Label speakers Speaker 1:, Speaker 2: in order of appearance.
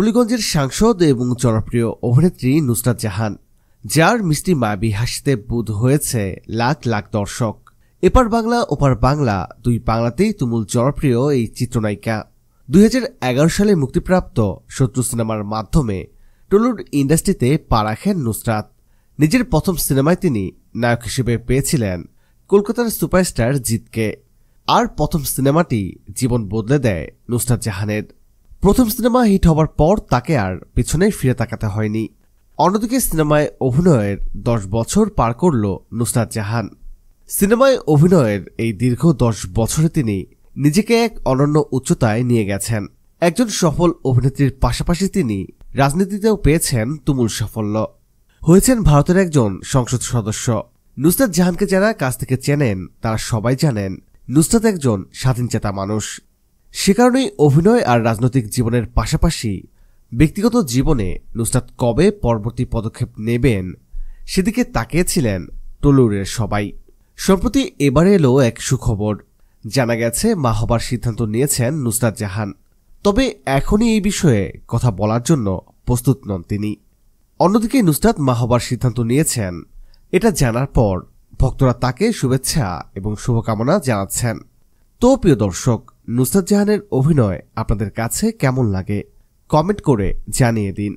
Speaker 1: টুলিগঞ্জের সাংসদ এবং জনপ্রিয় অভিনেত্রী নুসরাত জাহান যার মিষ্টি মায়াবী হাসিতে বোধ হয়েছে লাখ লাখ দর্শক এপার বাংলা ওপার বাংলা দুই বাংলাতেই তুমুল জনপ্রিয় এই চিত্রনায়িকা দুই সালে মুক্তিপ্রাপ্ত শত্রু সিনেমার মাধ্যমে টলিউড ইন্ডাস্ট্রিতে পা রাখেন নুসরাত নিজের প্রথম সিনেমায় তিনি নায়ক হিসেবে পেয়েছিলেন কলকাতার সুপারস্টার জিতকে আর প্রথম সিনেমাটি জীবন বদলে দেয় নুসরাত জাহানের প্রথম সিনেমা হিট হবার পর তাকে আর পিছনে ফিরে তাকাতে হয়নি অন্যদিকে সিনেমায় অভিনয়ের দশ বছর পার করল নুসরাত জাহান সিনেমায় অভিনয়ের এই দীর্ঘ দশ বছরে তিনি নিজেকে এক অনন্য উচ্চতায় নিয়ে গেছেন একজন সফল অভিনেত্রীর পাশাপাশি তিনি রাজনীতিতেও পেয়েছেন তুমুল সাফল্য হয়েছেন ভারতের একজন সংসদ সদস্য নুসরাত জাহানকে যারা কাছ থেকে চেনেন তারা সবাই জানেন নুসরাত একজন স্বাধীনচেতা মানুষ সে কারণেই অভিনয় আর রাজনৈতিক জীবনের পাশাপাশি ব্যক্তিগত জীবনে নুসরাত কবে পরবর্তী পদক্ষেপ নেবেন সেদিকে তাকিয়েছিলেন টলুরের সবাই সম্প্রতি এবারে এলো এক সুখবর জানা গেছে মা হবার সিদ্ধান্ত নিয়েছেন নুসরাত জাহান তবে এখনই এই বিষয়ে কথা বলার জন্য প্রস্তুত নন তিনি অন্যদিকে নুসরাত মা হবার সিদ্ধান্ত নিয়েছেন এটা জানার পর ভক্তরা তাকে শুভেচ্ছা এবং শুভকামনা জানাচ্ছেন তো প্রিয় দর্শক নুসরত জাহানের অভিনয় আপনাদের কাছে কেমন লাগে কমেন্ট করে জানিয়ে দিন